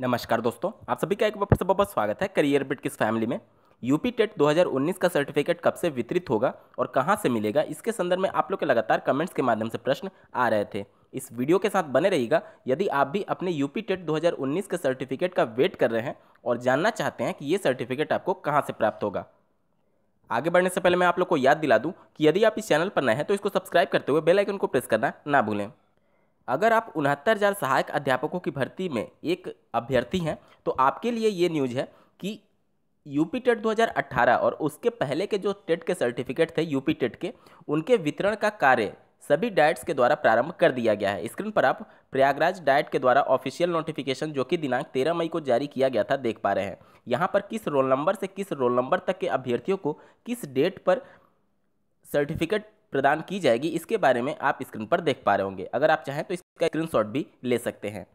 नमस्कार दोस्तों आप सभी का एक बार फिर से बहुत स्वागत है करियर बिट किस फैमिली में यूपी टेट 2019 का सर्टिफिकेट कब से वितरित होगा और कहां से मिलेगा इसके संदर्भ में आप लोग के लगातार कमेंट्स के माध्यम से प्रश्न आ रहे थे इस वीडियो के साथ बने रहिएगा यदि आप भी अपने यूपी टेट 2019 के सर्टिफिकेट का वेट कर रहे हैं और जानना चाहते हैं कि ये सर्टिफिकेट आपको कहाँ से प्राप्त होगा आगे बढ़ने से पहले मैं आप लोग को याद दिला दूँ कि यदि आप इस चैनल पर नए हैं तो इसको सब्सक्राइब करते हुए बेलाइकन को प्रेस करना ना भूलें अगर आप उनहत्तर हज़ार सहायक अध्यापकों की भर्ती में एक अभ्यर्थी हैं तो आपके लिए ये न्यूज़ है कि यूपी टेट 2018 और उसके पहले के जो टेट के सर्टिफिकेट थे यूपी टेट के उनके वितरण का कार्य सभी डाइट्स के द्वारा प्रारंभ कर दिया गया है स्क्रीन पर आप प्रयागराज डाइट के द्वारा ऑफिशियल नोटिफिकेशन जो कि दिनांक 13 मई को जारी किया गया था देख पा रहे हैं यहाँ पर किस रोल नंबर से किस रोल नंबर तक के अभ्यर्थियों को किस डेट पर सर्टिफिकेट प्रदान की जाएगी इसके बारे में आप स्क्रीन पर देख पा रहे होंगे अगर आप चाहें तो का स्क्रीन भी ले सकते हैं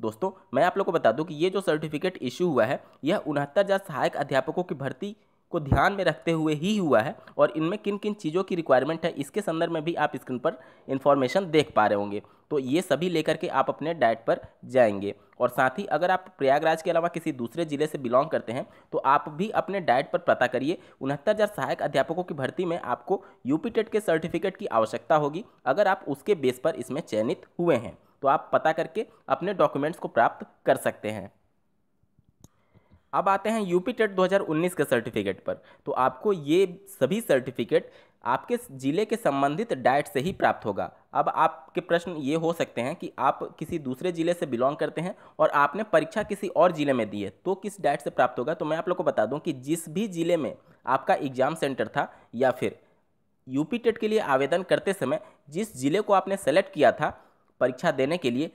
दोस्तों मैं आप लोग को बता दूं कि ये जो सर्टिफिकेट इशू हुआ है यह उनहत्तर हज़ार सहायक अध्यापकों की भर्ती को ध्यान में रखते हुए ही हुआ है और इनमें किन किन चीज़ों की रिक्वायरमेंट है इसके संदर्भ में भी आप स्क्रीन पर इन्फॉर्मेशन देख पा रहे होंगे तो ये सभी लेकर के आप अपने डाइट पर जाएंगे और साथ ही अगर आप प्रयागराज के अलावा किसी दूसरे जिले से बिलोंग करते हैं तो आप भी अपने डाइट पर पता करिए उनहत्तर सहायक अध्यापकों की भर्ती में आपको यूपी टेट के सर्टिफिकेट की आवश्यकता होगी अगर आप उसके बेस पर इसमें चयनित हुए हैं तो आप पता करके अपने डॉक्यूमेंट्स को प्राप्त कर सकते हैं अब आते हैं यूपी टेट 2019 के सर्टिफिकेट पर तो आपको ये सभी सर्टिफिकेट आपके ज़िले के संबंधित डाइट से ही प्राप्त होगा अब आपके प्रश्न ये हो सकते हैं कि आप किसी दूसरे ज़िले से बिलोंग करते हैं और आपने परीक्षा किसी और ज़िले में दी है तो किस डाइट से प्राप्त होगा तो मैं आप लोग को बता दूं कि जिस भी ज़िले में आपका एग्ज़ाम सेंटर था या फिर यूपी टेट के लिए आवेदन करते समय जिस ज़िले को आपने सेलेक्ट किया था परीक्षा देने के लिए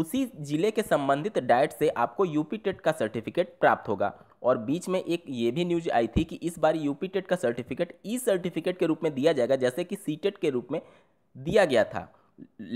उसी ज़िले के संबंधित डाइट से आपको यूपी टेट का सर्टिफिकेट प्राप्त होगा और बीच में एक ये भी न्यूज आई थी कि इस बार यूपी टेट का सर्टिफिकेट ई सर्टिफिकेट के रूप में दिया जाएगा जैसे कि सी टेट के रूप में दिया गया था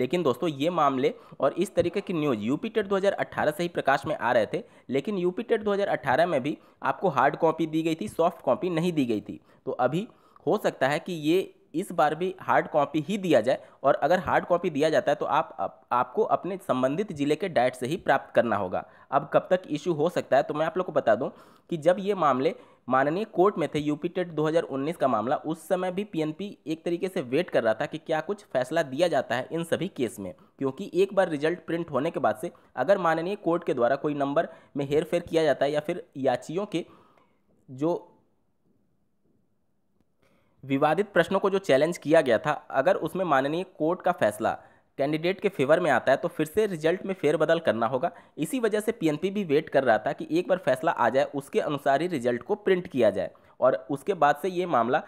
लेकिन दोस्तों ये मामले और इस तरीके की न्यूज़ यूपी टेट 2018 से ही प्रकाश में आ रहे थे लेकिन यूपी टेट 2018 में भी आपको हार्ड कॉपी दी गई थी सॉफ्ट कॉपी नहीं दी गई थी तो अभी हो सकता है कि ये इस बार भी हार्ड कॉपी ही दिया जाए और अगर हार्ड कॉपी दिया जाता है तो आप, आप आपको अपने संबंधित ज़िले के डाइट से ही प्राप्त करना होगा अब कब तक इशू हो सकता है तो मैं आप लोग को बता दूं कि जब ये मामले माननीय कोर्ट में थे यूपी टेट 2019 का मामला उस समय भी पीएनपी एक तरीके से वेट कर रहा था कि क्या कुछ फैसला दिया जाता है इन सभी केस में क्योंकि एक बार रिजल्ट प्रिंट होने के बाद से अगर माननीय कोर्ट के द्वारा कोई नंबर में हेर किया जाता है या फिर याचियों के जो विवादित प्रश्नों को जो चैलेंज किया गया था अगर उसमें माननीय कोर्ट का फैसला कैंडिडेट के फेवर में आता है तो फिर से रिजल्ट में फेरबदल करना होगा इसी वजह से पीएनपी भी वेट कर रहा था कि एक बार फैसला आ जाए उसके अनुसार ही रिजल्ट को प्रिंट किया जाए और उसके बाद से ये मामला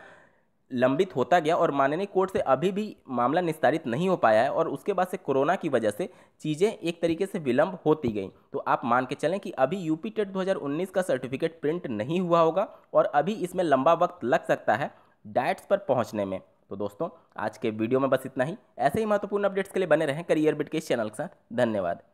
लंबित होता गया और माननीय कोर्ट से अभी भी मामला निस्तारित नहीं हो पाया है और उसके बाद से कोरोना की वजह से चीज़ें एक तरीके से विलंब होती गई तो आप मान के चलें कि अभी यूपी टेट 2019 का सर्टिफिकेट प्रिंट नहीं हुआ होगा और अभी इसमें लंबा वक्त लग सकता है डाइट्स पर पहुँचने में तो दोस्तों आज के वीडियो में बस इतना ही ऐसे ही महत्वपूर्ण अपडेट्स के लिए बने रहें करियर बिट के इस चैनल के साथ धन्यवाद